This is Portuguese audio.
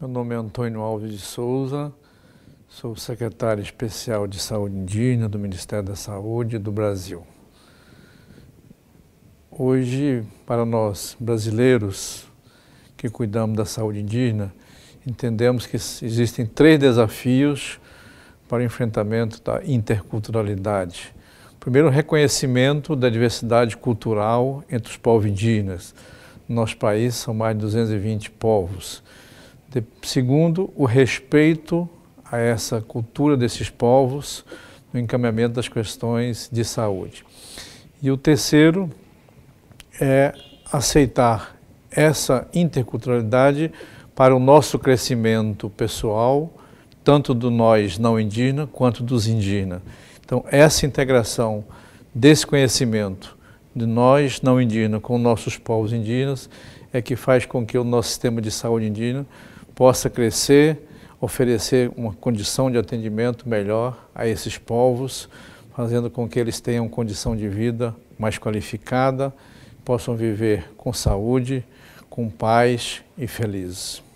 Meu nome é Antônio Alves de Souza, sou secretário especial de Saúde Indígena do Ministério da Saúde do Brasil. Hoje, para nós brasileiros que cuidamos da saúde indígena, entendemos que existem três desafios para o enfrentamento da interculturalidade. Primeiro, o reconhecimento da diversidade cultural entre os povos indígenas. No nosso país são mais de 220 povos. De, segundo, o respeito a essa cultura desses povos no encaminhamento das questões de saúde. E o terceiro é aceitar essa interculturalidade para o nosso crescimento pessoal, tanto do nós não indígena quanto dos indígenas. Então, essa integração desse conhecimento de nós não indígenas com nossos povos indígenas é que faz com que o nosso sistema de saúde indígena possa crescer, oferecer uma condição de atendimento melhor a esses povos, fazendo com que eles tenham condição de vida mais qualificada, possam viver com saúde, com paz e felizes.